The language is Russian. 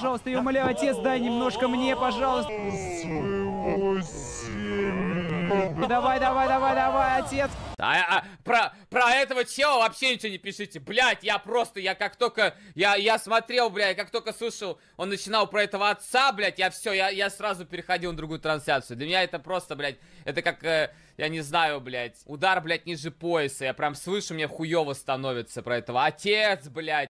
Пожалуйста, я умоляю, отец, дай немножко мне, пожалуйста. Давай, давай, давай, давай, отец. А, а, про, про этого чела вообще ничего не пишите. Блять, я просто, я как только, я, я смотрел, блядь, как только слышал, он начинал про этого отца, блядь, я все, я, я сразу переходил на другую трансляцию. Для меня это просто, блядь, это как, э, я не знаю, блядь, удар, блядь, ниже пояса. Я прям слышу, мне хуево становится про этого. Отец, блядь.